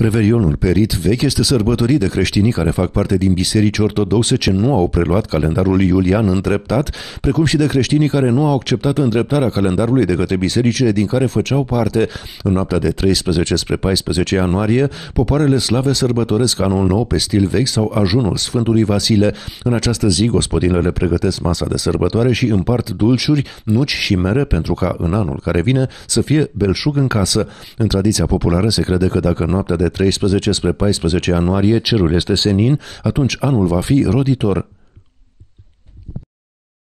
Reverionul perit vechi este sărbătorit de creștinii care fac parte din biserici ortodoxe ce nu au preluat calendarul iulian îndreptat, precum și de creștinii care nu au acceptat îndreptarea calendarului de către bisericile din care făceau parte. În noaptea de 13 spre 14 ianuarie, popoarele slave sărbătoresc anul nou pe stil vechi sau ajunul Sfântului Vasile. În această zi, gospodinele pregătesc masa de sărbătoare și împart dulciuri, nuci și mere pentru ca în anul care vine să fie belșug în casă. În tradiția populară se crede că dacă noaptea de 13 spre 14 ianuarie cerul este senin, atunci anul va fi roditor.